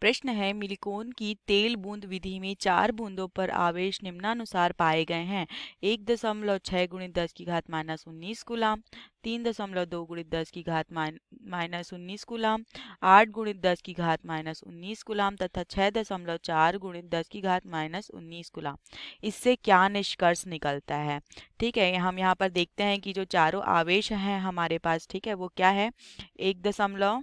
प्रश्न है मिलिकोन की तेल बूंद विधि में चार बूंदों पर आवेश निम्नानुसार पाए गए हैं एक दशमलव छः गुणित दस की घात माइनस उन्नीस गुलाम तीन दशमलव दो गुणित दस की घात माइनस उन्नीस गुलाम आठ गुणित दस की घात माइनस उन्नीस गुलाम तथा छः दशमलव चार गुणित दस की घात माइनस उन्नीस गुलाम इससे क्या निष्कर्ष निकलता है ठीक है हम यहाँ पर देखते हैं कि जो चारों आवेश हैं हमारे पास ठीक है वो क्या है एक दशमलव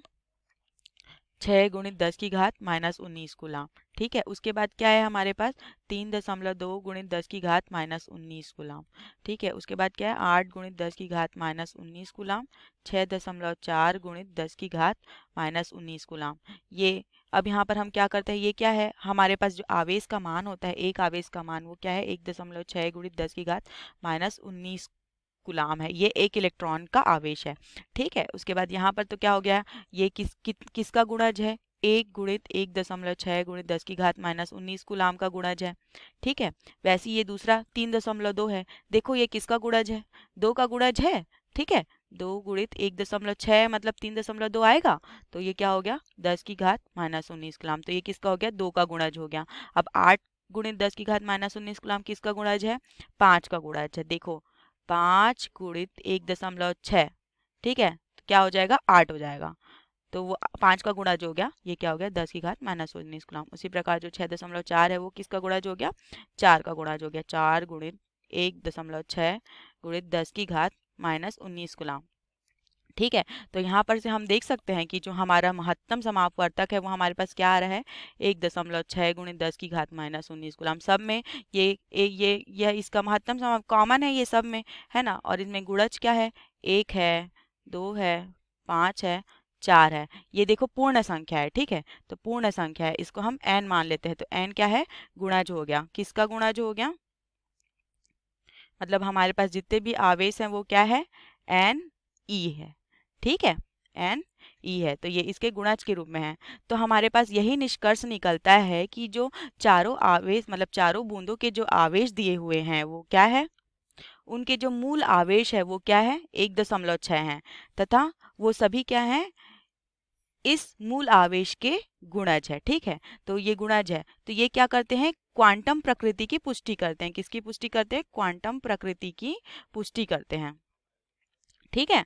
छः गुणित दस की घात माइनस उन्नीस गुलाम ठीक है उसके बाद क्या है हमारे पास तीन दशमलव दो गुणित दस की घात माइनस उन्नीस गुलाम ठीक है उसके बाद क्या है आठ गुणित दस की घात माइनस उन्नीस गुलाम छः दशमलव चार गुणित दस की घात माइनस उन्नीस गुलाम ये अब यहाँ पर हम क्या करते हैं ये क्या है हमारे पास जो आवेश का मान होता है एक आवेश का मान वो क्या है एक दशमलव छः गुणित दस की घात माइनस उन्नीस कुलाम है ये एक इलेक्ट्रॉन का आवेश है ठीक है उसके बाद यहाँ पर तो क्या हो गया ये किस कि, किसका गुणज है एक गुणित एक दशमलव छः गुणित दस की घात माइनस उन्नीस गुलाम का गुणज है ठीक है वैसे ये दूसरा तीन दशमलव दो है देखो ये किसका गुणज है दो का गुणज है ठीक है दो गुणित एक दशमलव छः मतलब तीन दशमलव दो आएगा तो ये क्या हो गया दस की घात माइनस उन्नीस गुलाम तो ये किसका हो गया दो का गुणज हो गया अब आठ गुणित दस की घात माइनस उन्नीस गुलाम किसका गुणज है पाँच का गुणज है देखो पाँच गुणित एक दशमलव छः ठीक है तो क्या हो जाएगा आठ हो जाएगा तो वो पाँच का गुणा जो हो गया ये क्या हो गया दस की घात माइनस उन्नीस ग्राम उसी प्रकार जो छः दशमलव चार है वो किसका गुणा जो हो गया चार का गुणा जो हो गया चार गुणित एक दशमलव छः गुणित दस की घात माइनस उन्नीस गुलाम ठीक है तो यहाँ पर से हम देख सकते हैं कि जो हमारा महत्तम समापवर्तक है वो हमारे पास क्या आ रहा है एक दशमलव छः गुणित दस की घात माइनस उन्नीस गुलाम सब में ये ए, ये ये इसका महत्तम समाप कॉमन है ये सब में है ना और इसमें गुणज क्या है एक है दो है पाँच है चार है ये देखो पूर्ण संख्या है ठीक है तो पूर्ण संख्या है इसको हम एन मान लेते हैं तो एन क्या है गुणाज हो गया किसका गुणाज हो गया मतलब हमारे पास जितने भी आवेश हैं वो क्या है एन ई e है ठीक है एन ई e है तो ये इसके गुणज के रूप में है तो हमारे पास यही निष्कर्ष निकलता है कि जो चारों आवेश मतलब चारों बूंदों के जो आवेश दिए हुए हैं वो क्या है उनके जो मूल आवेश है वो क्या है एक दशमलव छः है तथा वो सभी क्या है इस मूल आवेश के गुणज है ठीक है तो ये गुणज है तो ये क्या करते हैं क्वांटम प्रकृति की पुष्टि करते हैं किसकी पुष्टि करते हैं क्वांटम प्रकृति की पुष्टि करते हैं ठीक है